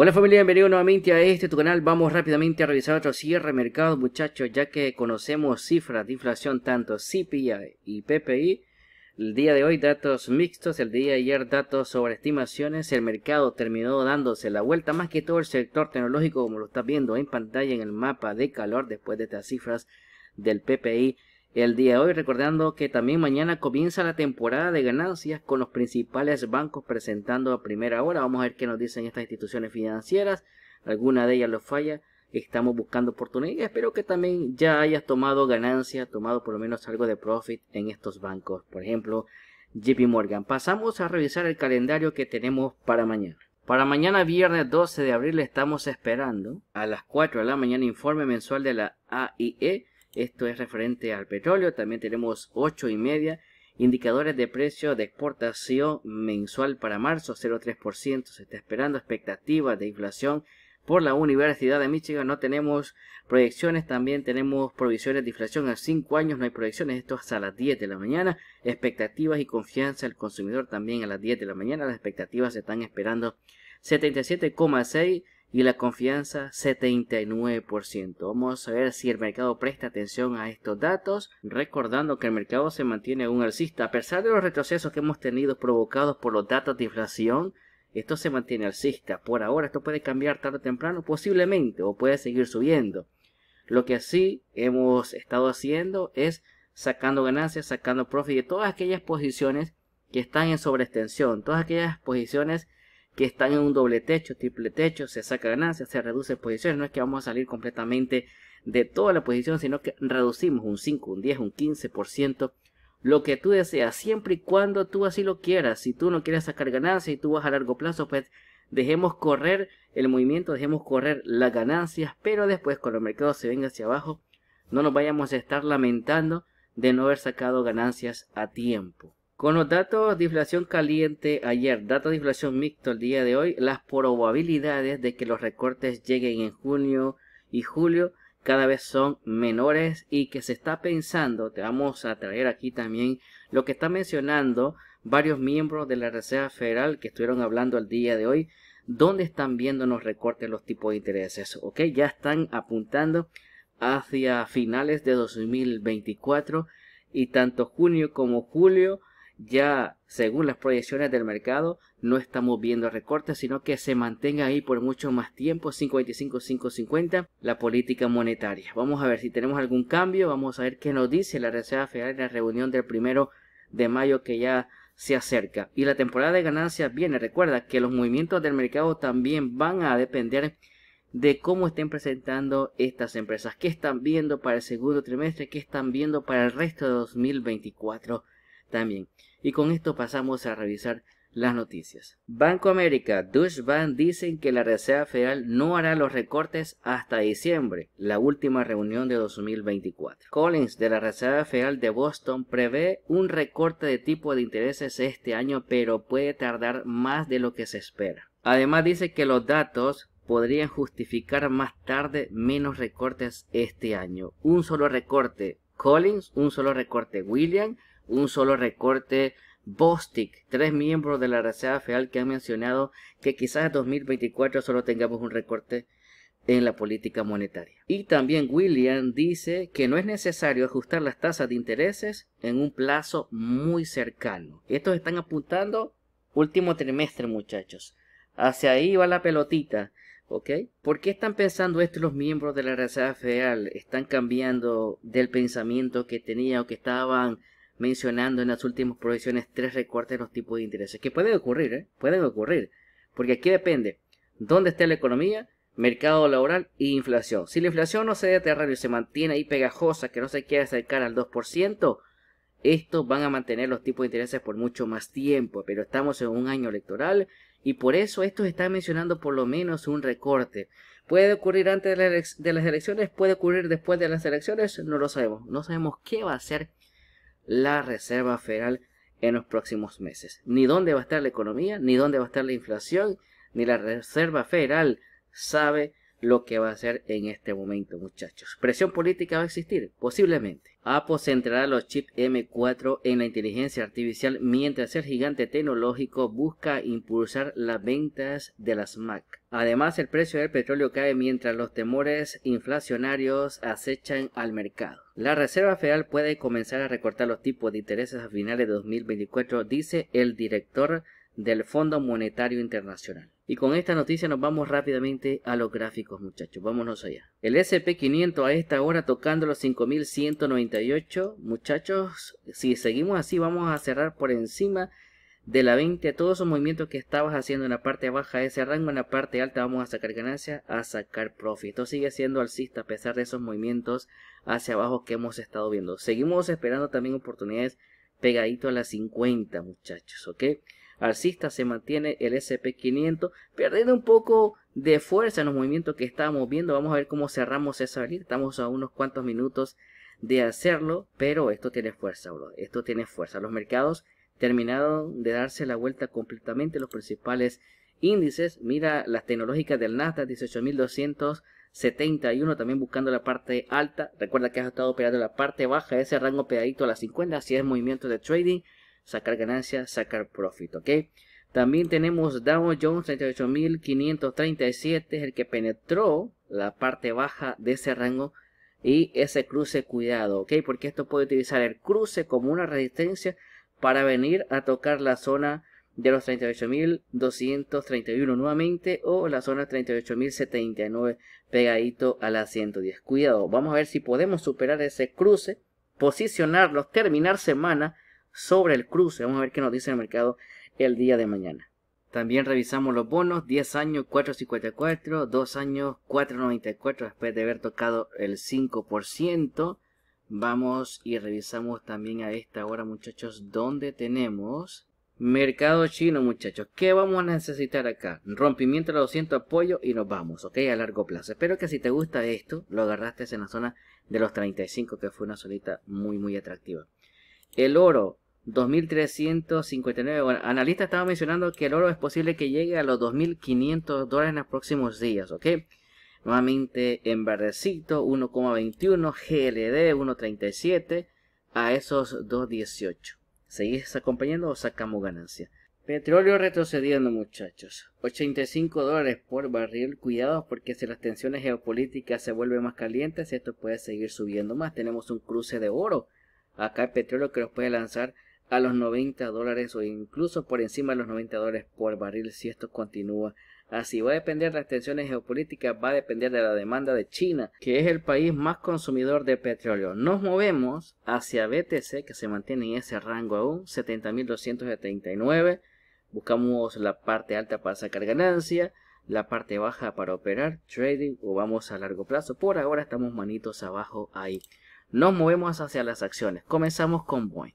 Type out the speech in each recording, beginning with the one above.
Hola familia, bienvenidos nuevamente a este tu canal. Vamos rápidamente a revisar otro cierre de mercado, muchachos, ya que conocemos cifras de inflación tanto CPI y PPI. El día de hoy datos mixtos, el día de ayer datos sobre estimaciones. El mercado terminó dándose la vuelta, más que todo el sector tecnológico, como lo estás viendo en pantalla en el mapa de calor, después de estas cifras del PPI el día de hoy, recordando que también mañana comienza la temporada de ganancias con los principales bancos presentando a primera hora. Vamos a ver qué nos dicen estas instituciones financieras. Alguna de ellas lo falla. Estamos buscando oportunidades. Espero que también ya hayas tomado ganancias, tomado por lo menos algo de profit en estos bancos. Por ejemplo, JP Morgan. Pasamos a revisar el calendario que tenemos para mañana. Para mañana viernes 12 de abril estamos esperando a las 4 de la mañana informe mensual de la AIE esto es referente al petróleo. También tenemos 8 y media. Indicadores de precio de exportación mensual para marzo 0,3%. Se está esperando expectativas de inflación por la Universidad de Michigan. No tenemos proyecciones, también tenemos provisiones de inflación a 5 años. No hay proyecciones, esto hasta las 10 de la mañana. Expectativas y confianza al consumidor también a las 10 de la mañana. Las expectativas se están esperando 77,6 y la confianza 79%. Vamos a ver si el mercado presta atención a estos datos, recordando que el mercado se mantiene aún alcista. A pesar de los retrocesos que hemos tenido provocados por los datos de inflación, esto se mantiene alcista. Por ahora esto puede cambiar tarde o temprano, posiblemente, o puede seguir subiendo. Lo que así hemos estado haciendo es sacando ganancias, sacando profit de todas aquellas posiciones que están en sobreextensión, todas aquellas posiciones que están en un doble techo, triple techo, se saca ganancia, se reduce posiciones, no es que vamos a salir completamente de toda la posición, sino que reducimos un 5, un 10, un 15%, lo que tú deseas, siempre y cuando tú así lo quieras. Si tú no quieres sacar ganancias y tú vas a largo plazo, pues dejemos correr el movimiento, dejemos correr las ganancias, pero después cuando el mercado se venga hacia abajo, no nos vayamos a estar lamentando de no haber sacado ganancias a tiempo. Con los datos de inflación caliente ayer, datos de inflación mixto el día de hoy, las probabilidades de que los recortes lleguen en junio y julio cada vez son menores y que se está pensando, te vamos a traer aquí también lo que está mencionando varios miembros de la Reserva Federal que estuvieron hablando el día de hoy, dónde están viendo los recortes los tipos de intereses, ¿ok? Ya están apuntando hacia finales de 2024 y tanto junio como julio ya según las proyecciones del mercado no estamos viendo recortes sino que se mantenga ahí por mucho más tiempo 525 550 la política monetaria vamos a ver si tenemos algún cambio vamos a ver qué nos dice la reserva federal en la reunión del primero de mayo que ya se acerca y la temporada de ganancias viene recuerda que los movimientos del mercado también van a depender de cómo estén presentando estas empresas, qué están viendo para el segundo trimestre, qué están viendo para el resto de 2024 también. Y con esto pasamos a revisar las noticias. Banco América, Deutsche Bank dicen que la Reserva Federal no hará los recortes hasta diciembre, la última reunión de 2024. Collins de la Reserva Federal de Boston prevé un recorte de tipo de intereses este año, pero puede tardar más de lo que se espera. Además dice que los datos podrían justificar más tarde menos recortes este año. Un solo recorte Collins, un solo recorte William, un solo recorte. Bostic, tres miembros de la Reserva Federal que han mencionado que quizás en 2024 solo tengamos un recorte en la política monetaria. Y también William dice que no es necesario ajustar las tasas de intereses en un plazo muy cercano. Estos están apuntando último trimestre, muchachos. Hacia ahí va la pelotita. ¿Ok? ¿Por qué están pensando esto los miembros de la Reserva Federal? ¿Están cambiando del pensamiento que tenían o que estaban mencionando en las últimas proyecciones tres recortes de los tipos de intereses, que pueden ocurrir, ¿eh? pueden ocurrir, porque aquí depende dónde esté la economía, mercado laboral e inflación. Si la inflación no se deterra y se mantiene ahí pegajosa, que no se quiere acercar al 2%, estos van a mantener los tipos de intereses por mucho más tiempo, pero estamos en un año electoral y por eso estos están mencionando por lo menos un recorte. Puede ocurrir antes de las elecciones, puede ocurrir después de las elecciones, no lo sabemos. No sabemos qué va a hacer la Reserva Federal en los próximos meses. Ni dónde va a estar la economía, ni dónde va a estar la inflación, ni la Reserva Federal sabe lo que va a hacer en este momento, muchachos. ¿Presión política va a existir? Posiblemente. Apple centrará los chips M4 en la inteligencia artificial mientras el gigante tecnológico busca impulsar las ventas de las Mac. Además, el precio del petróleo cae mientras los temores inflacionarios acechan al mercado. La Reserva Federal puede comenzar a recortar los tipos de intereses a finales de 2024, dice el director del Fondo Monetario Internacional. Y con esta noticia nos vamos rápidamente a los gráficos, muchachos. Vámonos allá. El SP500 a esta hora tocando los 5198. Muchachos, si seguimos así, vamos a cerrar por encima de la 20. Todos esos movimientos que estabas haciendo en la parte baja de ese rango, en la parte alta vamos a sacar ganancia, a sacar profit. Esto sigue siendo alcista a pesar de esos movimientos hacia abajo que hemos estado viendo. Seguimos esperando también oportunidades pegadito a las 50, muchachos, ¿ok? alcista se mantiene el SP500, perdiendo un poco de fuerza en los movimientos que estábamos viendo. Vamos a ver cómo cerramos esa salida. Estamos a unos cuantos minutos de hacerlo, pero esto tiene fuerza, bro. Esto tiene fuerza. Los mercados terminaron de darse la vuelta completamente. Los principales índices, mira las tecnológicas del Nasdaq, 18.271 también buscando la parte alta. Recuerda que has estado operando la parte baja, ese rango pegadito a las 50, si es movimiento de trading sacar ganancias, sacar profit, ¿ok? También tenemos Dow Jones 38.537, es el que penetró la parte baja de ese rango y ese cruce cuidado, ¿ok? Porque esto puede utilizar el cruce como una resistencia para venir a tocar la zona de los 38.231 nuevamente o la zona 38.079 pegadito a la 110. Cuidado, vamos a ver si podemos superar ese cruce, posicionarlos, terminar semana sobre el cruce. Vamos a ver qué nos dice el mercado el día de mañana. También revisamos los bonos, 10 años 4.54, 2 años 4.94 después de haber tocado el 5%. Vamos y revisamos también a esta hora muchachos donde tenemos mercado chino muchachos. ¿Qué vamos a necesitar acá? Rompimiento de 200 apoyo y nos vamos, ok, a largo plazo. Espero que si te gusta esto, lo agarraste en la zona de los 35 que fue una solita muy muy atractiva. El oro, 2.359. Bueno, analista estaba mencionando que el oro es posible que llegue a los 2.500 dólares en los próximos días, ¿ok? Nuevamente en verdecito, 1,21, GLD 1,37 a esos 2,18. ¿Seguís acompañando o sacamos ganancia? Petróleo retrocediendo muchachos. 85 dólares por barril. Cuidado porque si las tensiones geopolíticas se vuelven más calientes, esto puede seguir subiendo más. Tenemos un cruce de oro. Acá el petróleo que nos puede lanzar a los 90 dólares o incluso por encima de los 90 dólares por barril si esto continúa Así va a depender de las tensiones geopolíticas, va a depender de la demanda de China, que es el país más consumidor de petróleo. Nos movemos hacia BTC, que se mantiene en ese rango aún, 70.279. Buscamos la parte alta para sacar ganancia, la parte baja para operar, trading o vamos a largo plazo. Por ahora estamos manitos abajo ahí. Nos movemos hacia las acciones. Comenzamos con Boeing.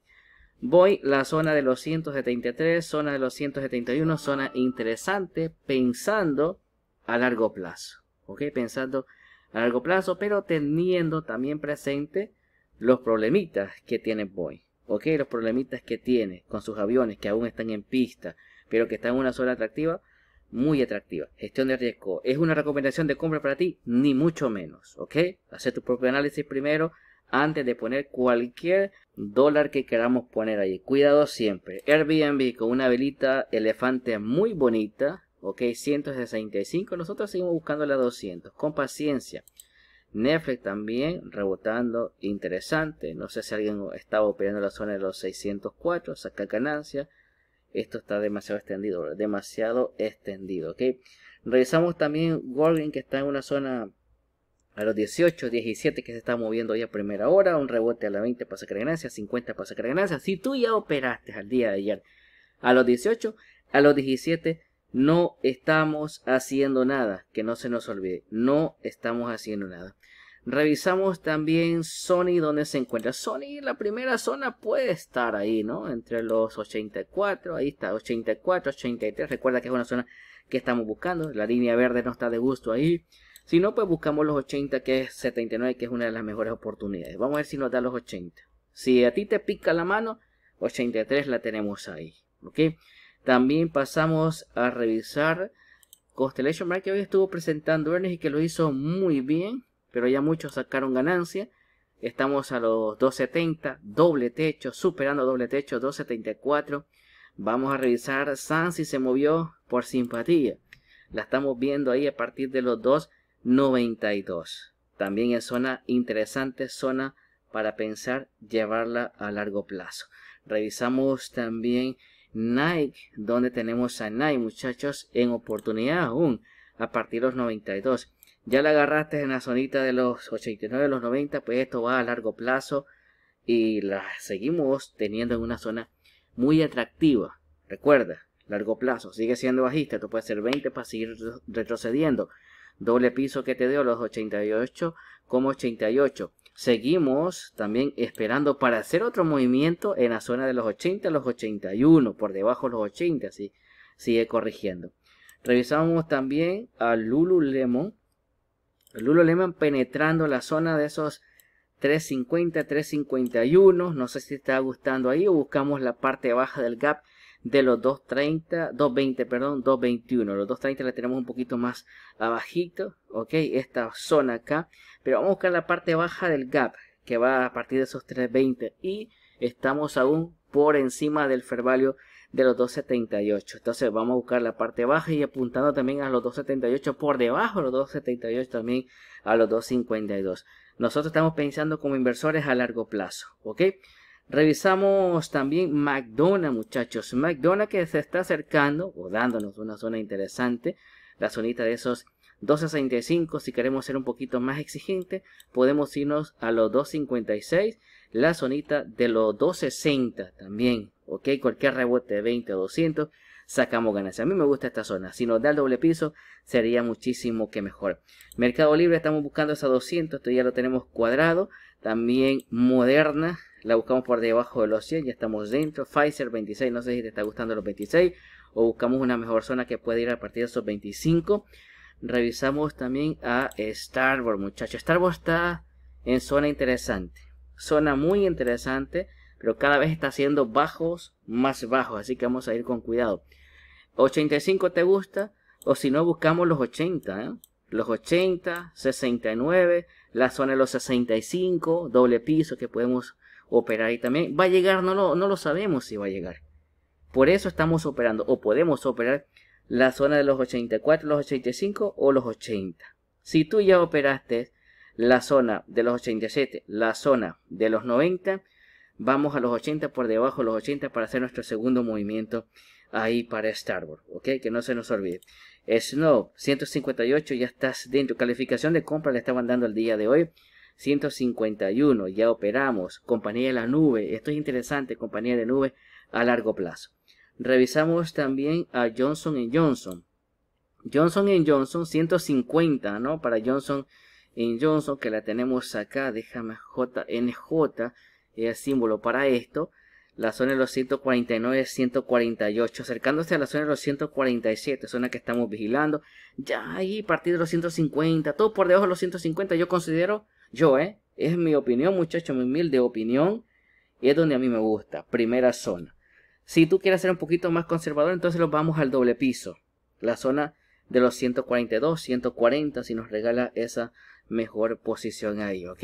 Voy la zona de los 173, zona de los 171, zona interesante, pensando a largo plazo. ¿Ok? Pensando a largo plazo, pero teniendo también presente los problemitas que tiene Boeing. ¿Ok? Los problemitas que tiene con sus aviones que aún están en pista, pero que están en una zona atractiva, muy atractiva. Gestión de riesgo. ¿Es una recomendación de compra para ti? Ni mucho menos. ¿Ok? Hacer tu propio análisis primero antes de poner cualquier dólar que queramos poner ahí. Cuidado siempre. Airbnb con una velita elefante muy bonita. Ok, 165. Nosotros seguimos buscando la 200. Con paciencia. Netflix también rebotando. Interesante. No sé si alguien estaba operando la zona de los 604. Saca ganancia. Esto está demasiado extendido. Demasiado extendido. Ok. Revisamos también Golden que está en una zona a los 18, 17 que se está moviendo ya a primera hora, un rebote a la 20 para sacar ganancias, 50 para sacar ganancias. Si tú ya operaste al día de ayer a los 18, a los 17 no estamos haciendo nada, que no se nos olvide, no estamos haciendo nada. Revisamos también Sony donde se encuentra. Sony la primera zona puede estar ahí, ¿no? Entre los 84, ahí está, 84, 83. Recuerda que es una zona que estamos buscando. La línea verde no está de gusto ahí. Si no, pues buscamos los 80, que es 79, que es una de las mejores oportunidades. Vamos a ver si nos da los 80. Si a ti te pica la mano, 83 la tenemos ahí. ¿ok? También pasamos a revisar Constellation Market. que hoy estuvo presentando Ernest y que lo hizo muy bien, pero ya muchos sacaron ganancia. Estamos a los 270, doble techo, superando doble techo, 274. Vamos a revisar si se movió por simpatía. La estamos viendo ahí a partir de los 2. 92. También es una interesante zona para pensar llevarla a largo plazo. Revisamos también Nike, donde tenemos a Nike, muchachos, en oportunidad aún, a partir de los 92. Ya la agarraste en la zonita de los 89, los 90, pues esto va a largo plazo y la seguimos teniendo en una zona muy atractiva. Recuerda, largo plazo, sigue siendo bajista, esto puede ser 20 para seguir retrocediendo doble piso que te dio los 88,88. Seguimos también esperando para hacer otro movimiento en la zona de los 80, los 81, por debajo de los 80, así sigue corrigiendo. Revisamos también a Lululemon. Lululemon penetrando la zona de esos 350, 351. No sé si está gustando ahí o buscamos la parte baja del gap de los 230, 220, perdón, 221. Los 230 la tenemos un poquito más abajito, ok, esta zona acá. Pero vamos a buscar la parte baja del gap, que va a partir de esos 320. Y estamos aún por encima del fervalio de los 278. Entonces vamos a buscar la parte baja y apuntando también a los 278 por debajo de los 278 también a los 252. Nosotros estamos pensando como inversores a largo plazo, ¿ok? Revisamos también McDonald's, muchachos. McDonald's que se está acercando o dándonos una zona interesante. La zonita de esos 2.65. Si queremos ser un poquito más exigente, podemos irnos a los 2.56. La zonita de los 2.60 también. Ok, cualquier rebote de 20 o 200 sacamos ganancias. A mí me gusta esta zona. Si nos da el doble piso, sería muchísimo que mejor. Mercado Libre, estamos buscando esa 200. Esto ya lo tenemos cuadrado. También Moderna, la buscamos por debajo de los 100, ya estamos dentro. Pfizer 26, no sé si te está gustando los 26 o buscamos una mejor zona que puede ir a partir de esos 25. Revisamos también a Starboard, muchachos. Starboard está en zona interesante, zona muy interesante, pero cada vez está haciendo bajos más bajos, así que vamos a ir con cuidado. 85 te gusta, o si no, buscamos los 80, ¿eh? los 80, 69, la zona de los 65, doble piso que podemos operar y también va a llegar, no lo, no lo sabemos si va a llegar. Por eso estamos operando o podemos operar la zona de los 84, los 85 o los 80. Si tú ya operaste la zona de los 87, la zona de los 90, vamos a los 80 por debajo de los 80 para hacer nuestro segundo movimiento ahí para Starboard, ¿ok? Que no se nos olvide. Snow 158, ya estás dentro. Calificación de compra le estaban dando el día de hoy. 151, ya operamos, compañía de la nube, esto es interesante, compañía de nube a largo plazo. Revisamos también a Johnson Johnson. Johnson Johnson, 150, ¿no? Para Johnson Johnson, que la tenemos acá, déjame JNJ, el símbolo para esto. La zona de los 149, 148, acercándose a la zona de los 147, zona que estamos vigilando. Ya ahí, partir de los 150, todo por debajo de los 150, yo considero yo, ¿eh? Es mi opinión, muchachos, mi humilde opinión. Y es donde a mí me gusta. Primera zona. Si tú quieres ser un poquito más conservador, entonces lo vamos al doble piso. La zona de los 142, 140, si nos regala esa mejor posición ahí, ¿ok?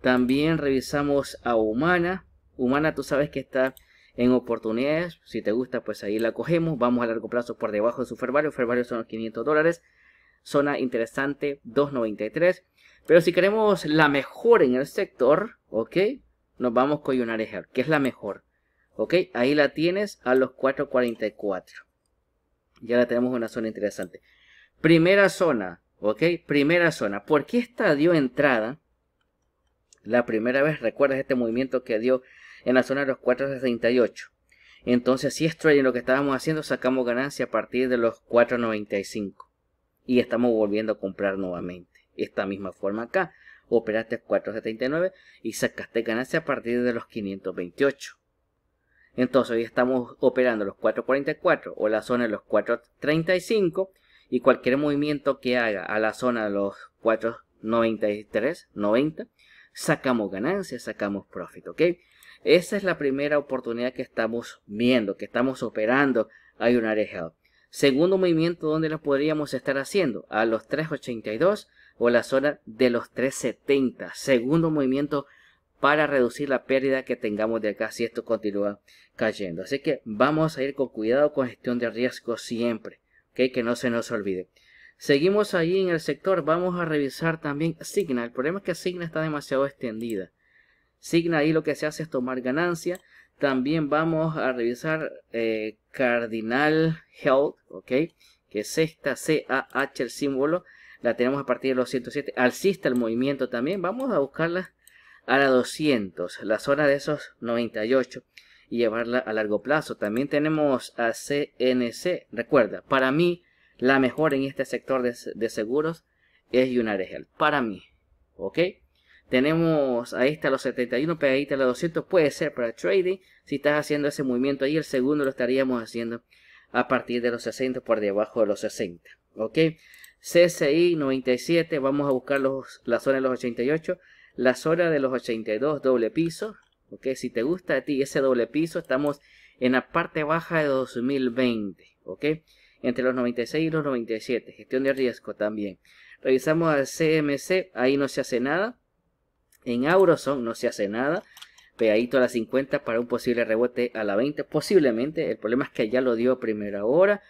También revisamos a Humana. Humana, tú sabes que está en oportunidades. Si te gusta, pues ahí la cogemos. Vamos a largo plazo por debajo de su Fervario. Fervario son los 500 dólares. Zona interesante, 293. Pero si queremos la mejor en el sector, ¿ok? Nos vamos con Yunare, que es la mejor. ¿Ok? Ahí la tienes a los 4.44. Ya la tenemos una zona interesante. Primera zona, ¿ok? Primera zona. ¿Por qué esta dio entrada? La primera vez, ¿recuerdas este movimiento que dio en la zona de los 4.68? Entonces, si es en lo que estábamos haciendo, sacamos ganancia a partir de los 4.95. Y estamos volviendo a comprar nuevamente esta misma forma acá. Operaste 479 y sacaste ganancia a partir de los 528. Entonces hoy estamos operando los 444 o la zona de los 435 y cualquier movimiento que haga a la zona de los 493, 90, sacamos ganancias, sacamos profit, ¿ok? Esa es la primera oportunidad que estamos viendo, que estamos operando Hay un arejado. Segundo movimiento, donde lo podríamos estar haciendo? A los 382 o la zona de los 370. Segundo movimiento para reducir la pérdida que tengamos de acá si esto continúa cayendo. Así que vamos a ir con cuidado con gestión de riesgo siempre. Que no se nos olvide. Seguimos ahí en el sector. Vamos a revisar también Signa. El problema es que Signa está demasiado extendida. Signa ahí lo que se hace es tomar ganancia. También vamos a revisar eh, Cardinal Health, ¿ok? Que es esta CAH el símbolo. La tenemos a partir de los 107. Alcista el movimiento también. Vamos a buscarla a la 200. La zona de esos 98. Y llevarla a largo plazo. También tenemos a CNC. Recuerda, para mí la mejor en este sector de, seguros es United Para mí. ¿Ok? Tenemos, ahí está los 71, pegadita a la 200, puede ser para trading. Si estás haciendo ese movimiento ahí, el segundo lo estaríamos haciendo a partir de los 60, por debajo de los 60. ¿Ok? CCI 97, vamos a buscar los, la zona de los 88, la zona de los 82 doble piso, ok, si te gusta a ti ese doble piso, estamos en la parte baja de 2020, ok, entre los 96 y los 97, gestión de riesgo también. Revisamos al CMC, ahí no se hace nada, en Auroson no se hace nada, pegadito a las 50 para un posible rebote a la 20, posiblemente, el problema es que ya lo dio primera hora,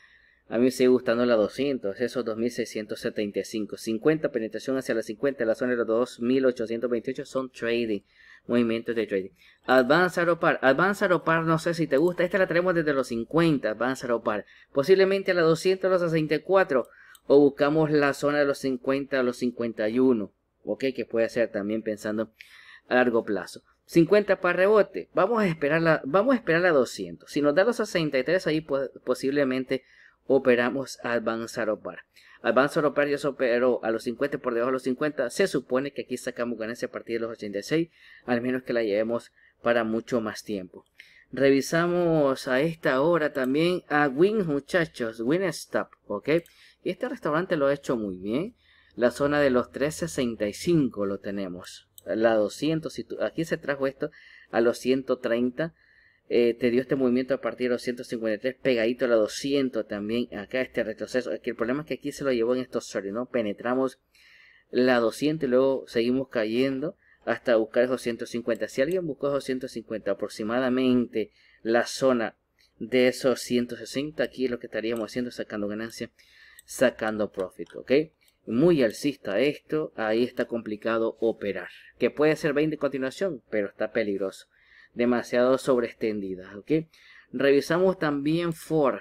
a mí me sigue gustando la 200, esos 2675. 50, penetración hacia la 50, la zona de los 2828 son trading, movimientos de trading. Advance par. Advance par no sé si te gusta, esta la traemos desde los 50, Advance par Posiblemente a la 200, a los 64, o buscamos la zona de los 50, a los 51, ok, que puede ser también pensando a largo plazo. 50 para rebote, vamos a esperar la, vamos a esperar la 200. Si nos da los 63, ahí posiblemente operamos Advanced para avanzar o ya se operó a los 50 por debajo de los 50. Se supone que aquí sacamos ganancia a partir de los 86, al menos que la llevemos para mucho más tiempo. Revisamos a esta hora también a Win, muchachos, Win Stop, Y este restaurante lo ha hecho muy bien. La zona de los 365 lo tenemos. La 200, aquí se trajo esto a los 130 eh, te dio este movimiento a partir de los pegadito a la 200 también acá este retroceso es que el problema es que aquí se lo llevó en estos soles no penetramos la 200 y luego seguimos cayendo hasta buscar esos 250 si alguien buscó esos 250 aproximadamente la zona de esos 160 aquí es lo que estaríamos haciendo sacando ganancia sacando profit ok muy alcista esto ahí está complicado operar que puede ser 20 de continuación pero está peligroso demasiado sobreextendida, ¿ok? Revisamos también Ford,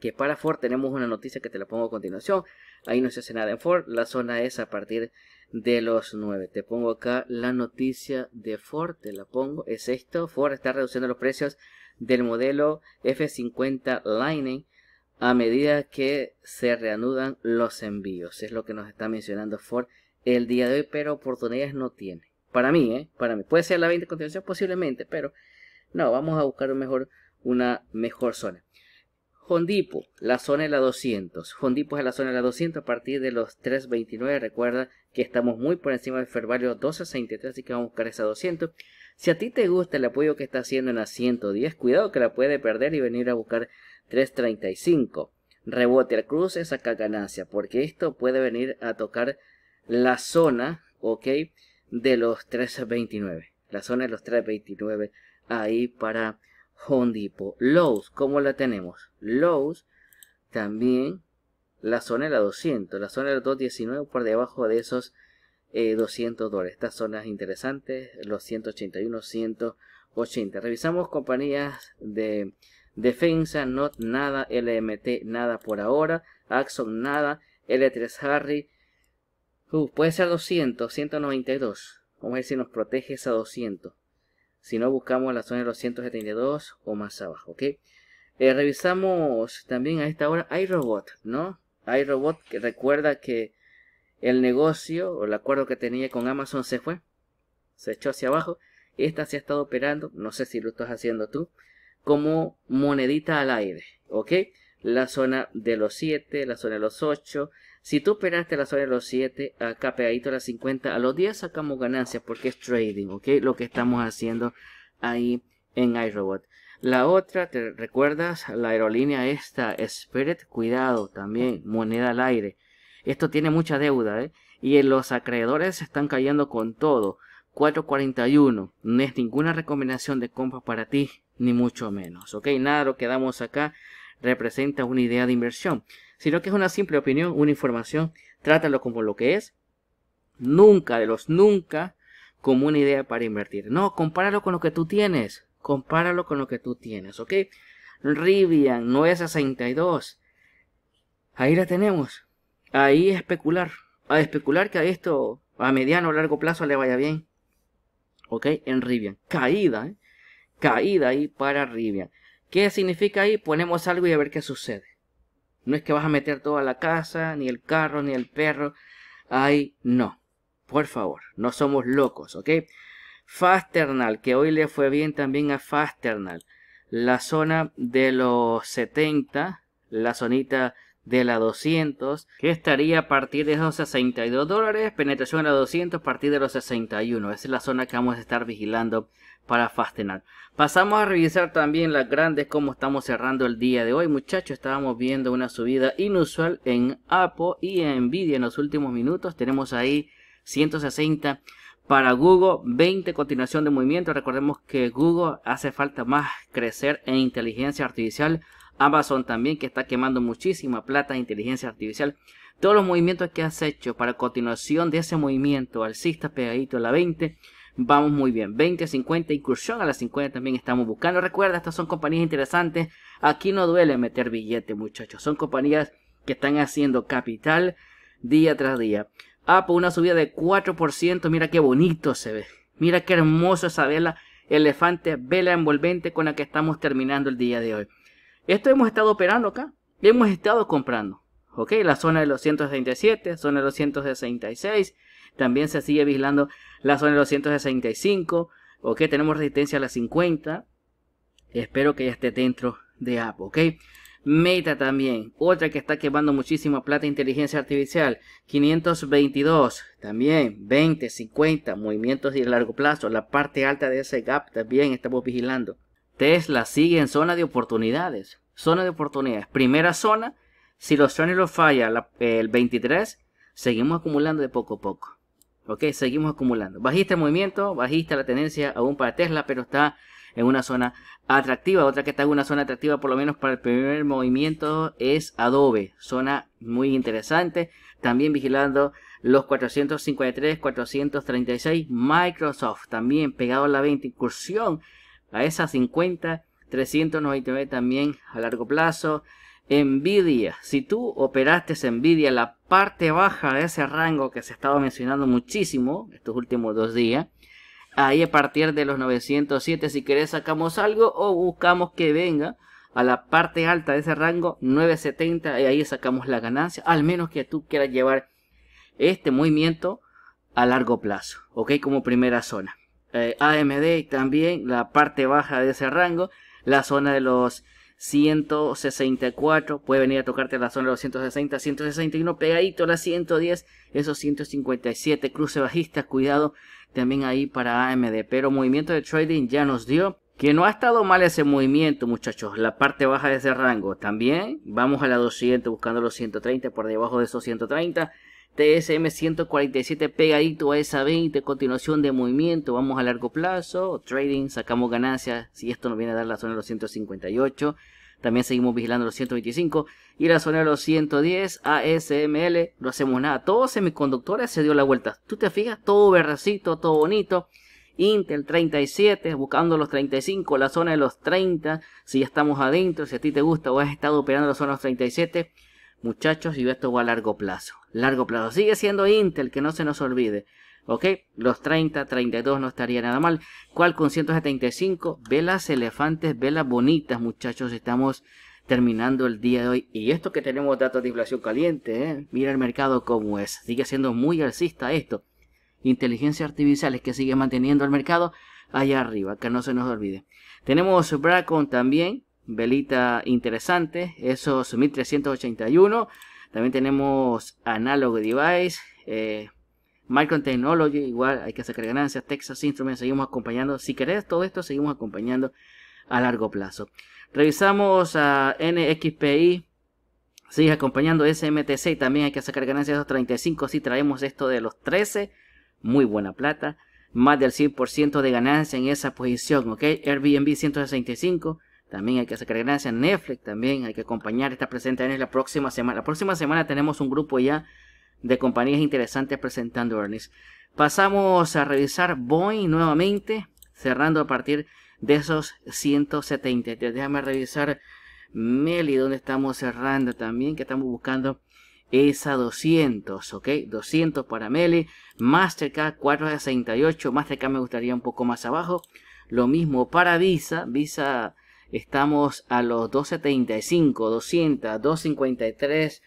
que para Ford tenemos una noticia que te la pongo a continuación. Ahí no se hace nada en Ford, la zona es a partir de los 9. Te pongo acá la noticia de Ford, te la pongo, es esto, Ford está reduciendo los precios del modelo F50 Lightning a medida que se reanudan los envíos. Es lo que nos está mencionando Ford el día de hoy, pero oportunidades no tiene. Para mí, ¿eh? Para mí. Puede ser la 20 continuación, posiblemente, pero no, vamos a buscar mejor, una mejor zona. Hondipo, la zona de la 200. Hondipo es la zona de la 200 a partir de los 3.29. Recuerda que estamos muy por encima del Fervalio 12.63, así que vamos a buscar esa 200. Si a ti te gusta el apoyo que está haciendo en la 110, cuidado que la puede perder y venir a buscar 3.35. Rebote al cruce, saca ganancia, porque esto puede venir a tocar la zona, ¿ok? de los 329. La zona de los 329 ahí para Hondipo Depot. Lowe's, ¿cómo la tenemos? Lowe's también la zona de la 200, la zona de los 219 por debajo de esos 200 eh, dólares. Estas zonas interesantes, los 181, 180. Revisamos compañías de defensa, Not nada, LMT nada por ahora, Axon nada, L3 Harry Uh, puede ser 200, 192. Vamos a ver si nos protege esa 200. Si no, buscamos la zona de los 172 o más abajo, ¿ok? Eh, revisamos también a esta hora hay robot, ¿no? Hay robot que recuerda que el negocio o el acuerdo que tenía con Amazon se fue. Se echó hacia abajo. Esta se ha estado operando, no sé si lo estás haciendo tú, como monedita al aire, ¿ok? La zona de los 7, la zona de los 8, si tú esperaste las horas de los 7, acá pegadito a las 50, a los 10 sacamos ganancias porque es trading, ¿ok? Lo que estamos haciendo ahí en iRobot. La otra, ¿te recuerdas? La aerolínea esta, Spirit, cuidado también, moneda al aire. Esto tiene mucha deuda, ¿eh? Y los acreedores están cayendo con todo. 441, no es ninguna recomendación de compra para ti, ni mucho menos, ¿ok? Nada de lo que damos acá representa una idea de inversión sino que es una simple opinión, una información. Trátalo como lo que es. Nunca, de los nunca, como una idea para invertir. No, compáralo con lo que tú tienes. Compáralo con lo que tú tienes, ¿ok? Rivian 962. Ahí la tenemos. Ahí especular. A especular que a esto a mediano o largo plazo le vaya bien. ¿Ok? En Rivian. Caída, ¿eh? Caída ahí para Rivian. ¿Qué significa ahí? Ponemos algo y a ver qué sucede. No es que vas a meter toda la casa, ni el carro, ni el perro. Ay, no. Por favor, no somos locos, ¿ok? Fasternal, que hoy le fue bien también a Fasternal. La zona de los 70, la zonita de la 200, que estaría a partir de esos 62 dólares, penetración a la 200 a partir de los 61. Esa es la zona que vamos a estar vigilando para Fastenar. Pasamos a revisar también las grandes, cómo estamos cerrando el día de hoy. Muchachos, estábamos viendo una subida inusual en Apple y en Nvidia en los últimos minutos. Tenemos ahí 160 para Google, 20 continuación de movimiento. Recordemos que Google hace falta más crecer en inteligencia artificial Amazon también que está quemando muchísima plata de inteligencia artificial. Todos los movimientos que has hecho para continuación de ese movimiento alcista pegadito a la 20, vamos muy bien. 20, 50, incursión a las 50 también estamos buscando. Recuerda, estas son compañías interesantes. Aquí no duele meter billete, muchachos. Son compañías que están haciendo capital día tras día. Apple, una subida de 4%. Mira qué bonito se ve. Mira qué hermoso esa vela, elefante, vela envolvente con la que estamos terminando el día de hoy. Esto hemos estado operando acá. Hemos estado comprando. ¿Ok? La zona de los 167, zona de los 166. También se sigue vigilando la zona de los 165. ¿Ok? Tenemos resistencia a las 50. Espero que ya esté dentro de app, ¿Ok? Meta también, otra que está quemando muchísima plata, e inteligencia artificial, 522, también 20, 50, movimientos de largo plazo, la parte alta de ese gap también estamos vigilando. Tesla sigue en zona de oportunidades. Zona de oportunidades. Primera zona, si los lo falla el 23, seguimos acumulando de poco a poco. Ok, seguimos acumulando. Bajista el movimiento, bajista la tendencia aún para Tesla, pero está en una zona atractiva. Otra que está en una zona atractiva, por lo menos para el primer movimiento, es Adobe. Zona muy interesante. También vigilando los 453, 436. Microsoft también pegado a la 20. Incursión a ESA 50, 399 también a largo plazo. Nvidia, si tú operaste Nvidia, la parte baja de ese rango que se estaba mencionando muchísimo estos últimos dos días, ahí a partir de los 907, si querés sacamos algo o buscamos que venga a la parte alta de ese rango, 970, y ahí sacamos la ganancia, al menos que tú quieras llevar este movimiento a largo plazo, ok, como primera zona. Eh, AMD también la parte baja de ese rango, la zona de los 164, puede venir a tocarte la zona de los 160, 161, pegadito a 110, esos 157, cruce bajista, cuidado también ahí para AMD, pero movimiento de trading ya nos dio. Que no ha estado mal ese movimiento, muchachos, la parte baja de ese rango. También vamos a la 200, buscando los 130, por debajo de esos 130. TSM147 pegadito a esa 20, continuación de movimiento, vamos a largo plazo, trading, sacamos ganancias, si esto nos viene a dar la zona de los 158, también seguimos vigilando los 125 y la zona de los 110, ASML, no hacemos nada, todos semiconductores se dio la vuelta, tú te fijas, todo berracito, todo bonito, Intel 37, buscando los 35, la zona de los 30, si ya estamos adentro, si a ti te gusta o has estado operando la zona de los 37, Muchachos, y esto va a largo plazo. Largo plazo. Sigue siendo Intel, que no se nos olvide. ¿Ok? Los 30, 32 no estaría nada mal. ¿Cuál con 175? Velas elefantes, velas bonitas, muchachos. Estamos terminando el día de hoy. Y esto que tenemos datos de inflación caliente, ¿eh? Mira el mercado como es. Sigue siendo muy alcista esto. Inteligencia artificial es que sigue manteniendo el mercado allá arriba, que no se nos olvide. Tenemos Bracon también, velita interesante, esos 1381. También tenemos Analog Device, eh, Technology, igual hay que sacar ganancias, Texas Instruments, seguimos acompañando. Si querés todo esto, seguimos acompañando a largo plazo. Revisamos a NXPI, sigue acompañando SMTC también hay que sacar ganancias de los 35. Si traemos esto de los 13, muy buena plata. Más del 100% de ganancia en esa posición, ¿ok? Airbnb 165, también hay que sacar gracias. Netflix también hay que acompañar. Esta presentación en la próxima semana. La próxima semana tenemos un grupo ya de compañías interesantes presentando earnings. Pasamos a revisar Boeing nuevamente, cerrando a partir de esos 170. Déjame revisar Meli, donde estamos cerrando también, que estamos buscando esa 200, ¿ok? 200 para Meli, Mastercard 468, Mastercard me gustaría un poco más abajo. Lo mismo para Visa, Visa Estamos a los 275, 200, 253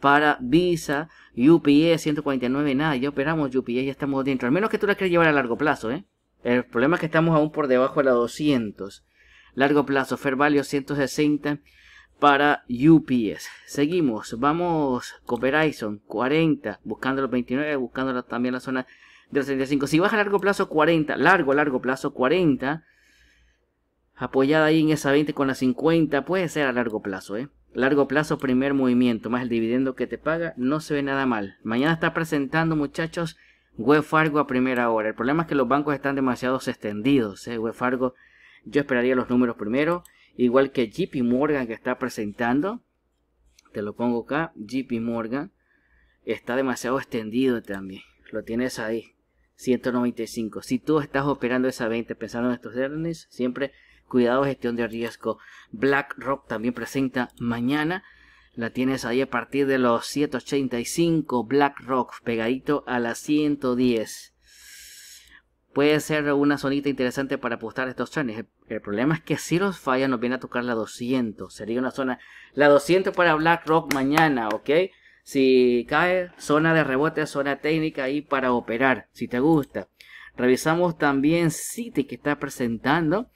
para Visa, UPS 149, nada, ya operamos UPS, ya estamos dentro. Al menos que tú la quieras llevar a largo plazo, ¿eh? El problema es que estamos aún por debajo de los 200. Largo plazo, Fair Value 160 para UPS. Seguimos, vamos con 40, buscando los 29, buscando también la zona de los 35. Si baja a largo plazo 40, largo, largo plazo 40, apoyada ahí en esa 20 con la 50, puede ser a largo plazo, ¿eh? Largo plazo, primer movimiento, más el dividendo que te paga, no se ve nada mal. Mañana está presentando, muchachos, Web Fargo a primera hora. El problema es que los bancos están demasiado extendidos. ¿eh? Web Fargo, yo esperaría los números primero. Igual que JP Morgan que está presentando. Te lo pongo acá. JP Morgan está demasiado extendido también. Lo tienes ahí. 195. Si tú estás operando esa 20 pensando en estos earnings, siempre cuidado, gestión de riesgo. BlackRock también presenta mañana. La tienes ahí a partir de los 185. BlackRock, pegadito a las 110. Puede ser una zonita interesante para apostar estos trenes. El, problema es que si los falla, nos viene a tocar la 200. Sería una zona... La 200 para BlackRock mañana, ¿ok? Si cae, zona de rebote, zona técnica ahí para operar, si te gusta. Revisamos también City que está presentando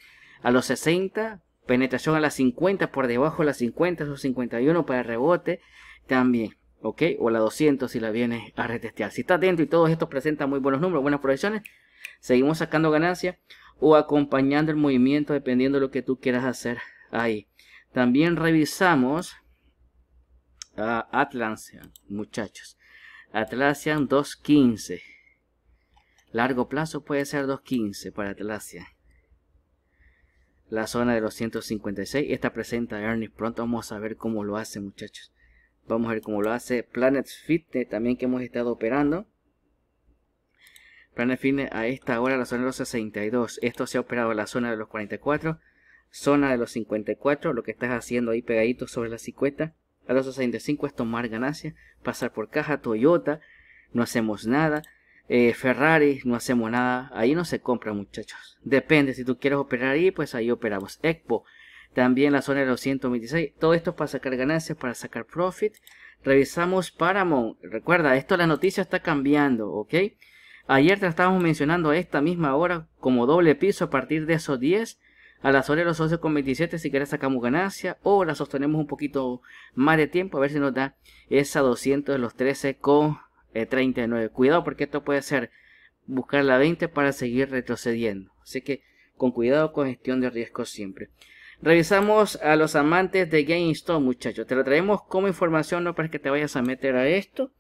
a los 60, penetración a las 50, por debajo de las 50, o 51 para rebote también. ¿Ok? O la 200 si la vienes a retestear. Si estás dentro y todos estos presentan muy buenos números, buenas proyecciones, seguimos sacando ganancias o acompañando el movimiento dependiendo de lo que tú quieras hacer ahí. También revisamos a Atlassian, muchachos. Atlassian 215. Largo plazo puede ser 215 para Atlassian la zona de los 156. Esta presenta a Ernie pronto. Vamos a ver cómo lo hace, muchachos. Vamos a ver cómo lo hace Planet Fitness, también que hemos estado operando. Planet Fitness a esta hora, la zona de los 62. Esto se ha operado en la zona de los 44, zona de los 54. Lo que estás haciendo ahí pegadito sobre la 50. A los 65 es tomar ganancia pasar por caja Toyota. No hacemos nada. Eh, Ferrari, no hacemos nada. Ahí no se compra, muchachos. Depende, si tú quieres operar ahí, pues ahí operamos. Expo, también la zona de los 126. Todo esto es para sacar ganancias, para sacar profit. Revisamos Paramount. Recuerda, esto la noticia está cambiando, ¿ok? Ayer te estábamos mencionando a esta misma hora como doble piso a partir de esos 10. A la zona de los 11,27 si querés sacamos ganancia o la sostenemos un poquito más de tiempo a ver si nos da esa 200 de los 13 con 39. Eh, cuidado porque esto puede ser buscar la 20 para seguir retrocediendo. Así que con cuidado con gestión de riesgos siempre. Revisamos a los amantes de GameStop, muchachos. Te lo traemos como información, no para que te vayas a meter a esto.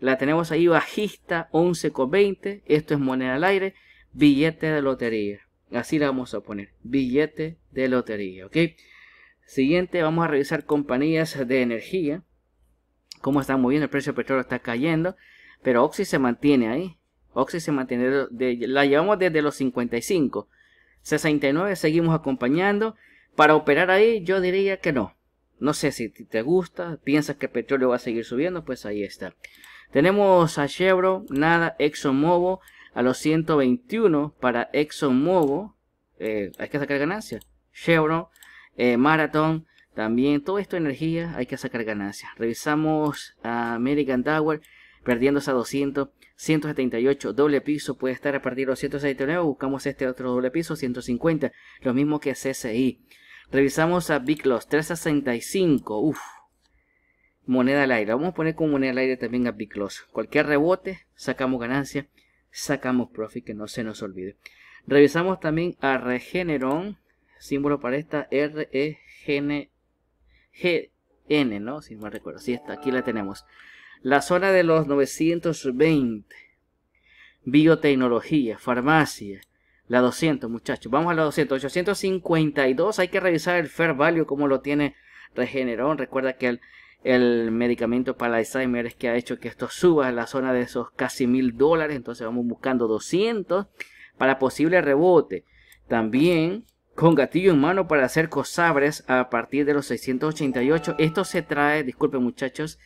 La tenemos ahí bajista, 11,20. Esto es moneda al aire, billete de lotería. Así la vamos a poner, billete de lotería, ¿ok? Siguiente, vamos a revisar compañías de energía cómo está moviendo, el precio del petróleo está cayendo, pero Oxy se mantiene ahí. Oxy se mantiene, de, la llevamos desde los 55. 69 seguimos acompañando. Para operar ahí yo diría que no. No sé si te gusta, piensas que el petróleo va a seguir subiendo, pues ahí está. Tenemos a Chevron, nada, ExxonMobil a los 121 para ExxonMobil. Eh, hay que sacar ganancias. Chevron, eh, Marathon, también todo esto energía, hay que sacar ganancias. Revisamos a American Tower, perdiéndose a 200, 178, doble piso, puede estar a partir de los buscamos este otro doble piso, 150, lo mismo que CSI. Revisamos a Big Loss, 365, uff, moneda al aire, vamos a poner como moneda al aire también a Big Loss. Cualquier rebote, sacamos ganancia, sacamos profit, que no se nos olvide. Revisamos también a Regeneron, símbolo para esta, REGN GN, ¿no? Si me recuerdo. Sí, está, aquí la tenemos. La zona de los 920. Biotecnología, farmacia. La 200, muchachos. Vamos a la 200. 852. Hay que revisar el fair value, como lo tiene Regeneron. Recuerda que el, medicamento para Alzheimer es que ha hecho que esto suba a la zona de esos casi mil dólares. Entonces vamos buscando 200 para posible rebote. También con gatillo en mano para hacer cosabres a partir de los 688. Esto se trae, disculpen muchachos,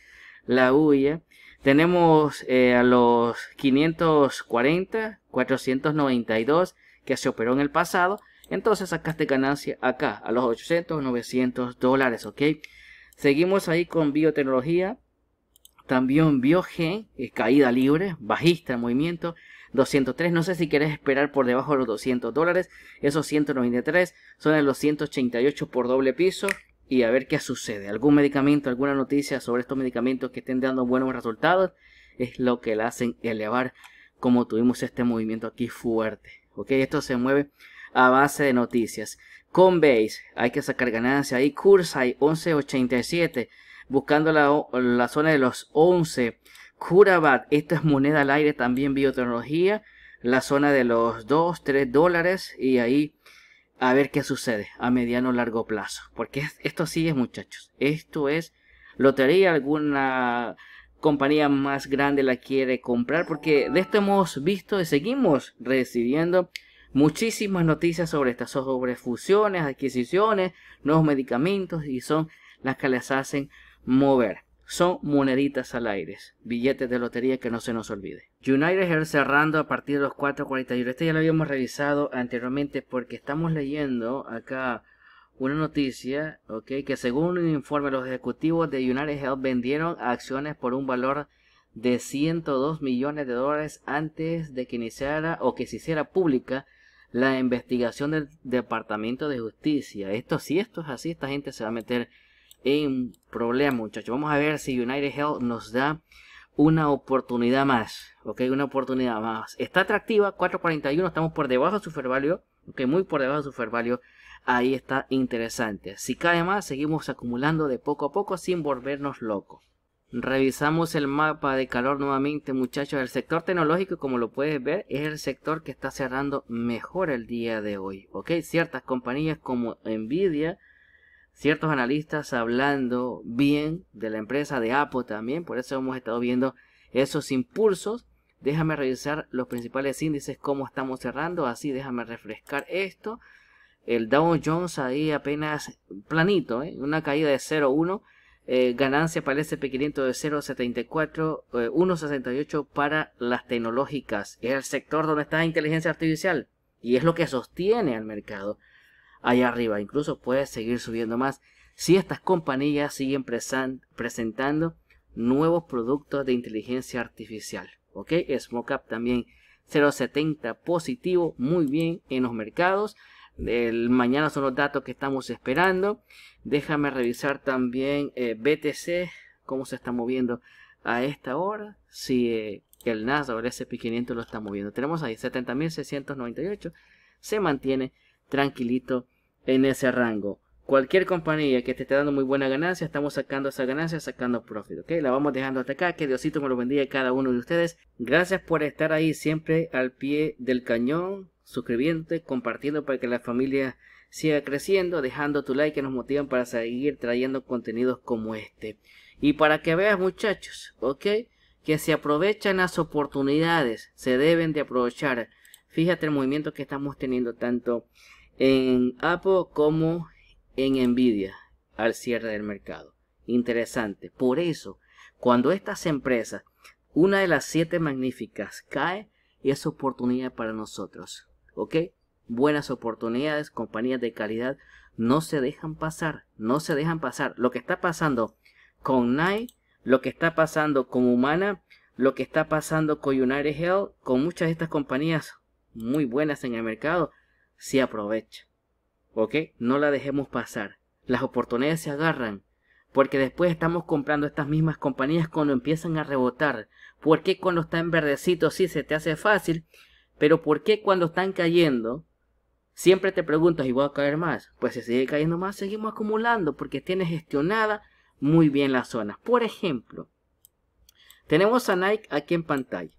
la huya. E. Tenemos eh, a los 540, 492 que se operó en el pasado. Entonces sacaste ganancia acá, a los 800, 900 dólares, ¿ok? Seguimos ahí con biotecnología. También biogen, eh, caída libre, bajista en movimiento. 203. No sé si querés esperar por debajo de los 200 dólares. Esos 193 son los 188 por doble piso. Y a ver qué sucede. ¿Algún medicamento, alguna noticia sobre estos medicamentos que estén dando buenos resultados? Es lo que le hacen elevar como tuvimos este movimiento aquí fuerte. Ok, esto se mueve a base de noticias. base, hay que sacar ganancia ahí. Cursai, 1187, buscando la, la zona de los 11. Curabat, esta es moneda al aire, también biotecnología, la zona de los 2, 3 dólares y ahí a ver qué sucede a mediano o largo plazo. Porque esto sí es muchachos, esto es lotería, alguna compañía más grande la quiere comprar porque de esto hemos visto y seguimos recibiendo muchísimas noticias sobre estas sobre fusiones, adquisiciones, nuevos medicamentos y son las que les hacen mover son moneditas al aire, billetes de lotería que no se nos olvide. United Health cerrando a partir de los 4.41. Este ya lo habíamos revisado anteriormente porque estamos leyendo acá una noticia, que según un informe los ejecutivos de United Health vendieron acciones por un valor de 102 millones de dólares antes de que iniciara o que se hiciera pública la investigación del Departamento de Justicia. Esto, si esto es así, esta gente se va a meter en problema muchachos. Vamos a ver si United Health nos da una oportunidad más. Ok, una oportunidad más. Está atractiva, 4.41. Estamos por debajo de su value. Ok, muy por debajo de su value. Ahí está interesante. Si cae más, seguimos acumulando de poco a poco sin volvernos locos. Revisamos el mapa de calor nuevamente, muchachos. El sector tecnológico, como lo puedes ver, es el sector que está cerrando mejor el día de hoy. Ok, ciertas compañías como Nvidia ciertos analistas hablando bien de la empresa de Apple también, por eso hemos estado viendo esos impulsos. Déjame revisar los principales índices, cómo estamos cerrando, así déjame refrescar esto. El Dow Jones ahí apenas planito, ¿eh? una caída de 0,1. Eh, ganancia para el SP500 de 0,74, 1,68 eh, para las tecnológicas. Es el sector donde está la inteligencia artificial y es lo que sostiene al mercado allá arriba. Incluso puede seguir subiendo más si estas compañías siguen presentando nuevos productos de inteligencia artificial. ¿Ok? SmokeUp también 0.70 positivo, muy bien en los mercados. El, mañana son los datos que estamos esperando. Déjame revisar también eh, BTC, cómo se está moviendo a esta hora. Si eh, el NASA o el SP500 lo está moviendo. Tenemos ahí 70.698. Se mantiene tranquilito en ese rango. Cualquier compañía que te esté dando muy buena ganancia, estamos sacando esa ganancia, sacando profit, ¿ok? La vamos dejando hasta acá, que Diosito me lo bendiga cada uno de ustedes. Gracias por estar ahí siempre al pie del cañón, suscribiéndote, compartiendo para que la familia siga creciendo, dejando tu like que nos motivan para seguir trayendo contenidos como este. Y para que veas muchachos, ¿ok? Que se aprovechan las oportunidades, se deben de aprovechar. Fíjate el movimiento que estamos teniendo tanto en Apple como en Nvidia al cierre del mercado. Interesante. Por eso, cuando estas empresas, una de las siete magníficas, cae, es oportunidad para nosotros. ¿Ok? Buenas oportunidades, compañías de calidad, no se dejan pasar, no se dejan pasar. Lo que está pasando con Nike, lo que está pasando con Humana, lo que está pasando con United Health, con muchas de estas compañías muy buenas en el mercado, sí aprovecha. ¿Ok? No la dejemos pasar. Las oportunidades se agarran. Porque después estamos comprando estas mismas compañías cuando empiezan a rebotar. Porque cuando está en verdecito sí se te hace fácil? Pero ¿por qué cuando están cayendo siempre te preguntas, ¿y voy a caer más? Pues si sigue cayendo más, seguimos acumulando porque tienes gestionada muy bien las zonas. Por ejemplo, tenemos a Nike aquí en pantalla.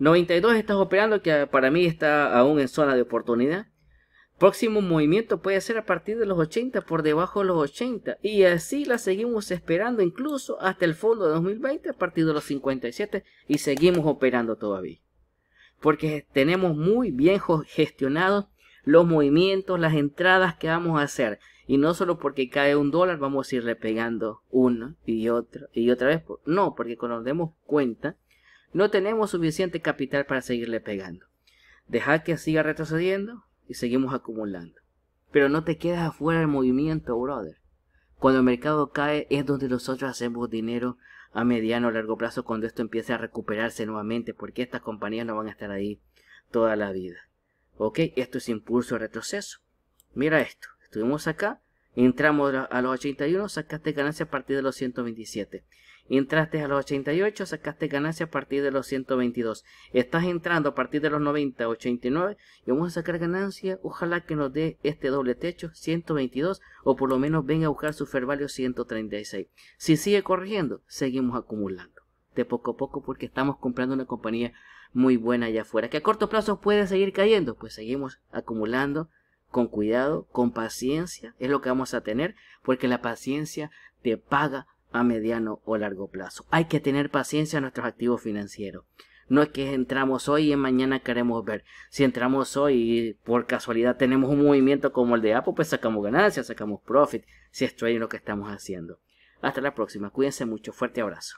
92 estás operando, que para mí está aún en zona de oportunidad. Próximo movimiento puede ser a partir de los 80 por debajo de los 80 y así la seguimos esperando incluso hasta el fondo de 2020 a partir de los 57 y seguimos operando todavía. Porque tenemos muy bien gestionados los movimientos, las entradas que vamos a hacer. Y no solo porque cae un dólar vamos a irle pegando uno y otro y otra vez. No, porque cuando nos demos cuenta no tenemos suficiente capital para seguirle pegando. Dejar que siga retrocediendo, y seguimos acumulando. Pero no te quedas afuera del movimiento, brother. Cuando el mercado cae es donde nosotros hacemos dinero a mediano o largo plazo cuando esto empiece a recuperarse nuevamente, porque estas compañías no van a estar ahí toda la vida. ¿Ok? Esto es impulso retroceso. Mira esto. Estuvimos acá, entramos a los 81, sacaste ganancia a partir de los 127. Entraste a los 88, sacaste ganancia a partir de los 122. Estás entrando a partir de los 90, 89 y vamos a sacar ganancia. Ojalá que nos dé este doble techo, 122, o por lo menos venga a buscar su treinta value 136. Si sigue corrigiendo, seguimos acumulando de poco a poco porque estamos comprando una compañía muy buena allá afuera, que a corto plazo puede seguir cayendo, pues seguimos acumulando con cuidado, con paciencia, es lo que vamos a tener, porque la paciencia te paga a mediano o largo plazo. Hay que tener paciencia en nuestros activos financieros. No es que entramos hoy y mañana queremos ver. Si entramos hoy y por casualidad tenemos un movimiento como el de Apple, pues sacamos ganancias, sacamos profit, si es lo que estamos haciendo. Hasta la próxima. Cuídense mucho. Fuerte abrazo.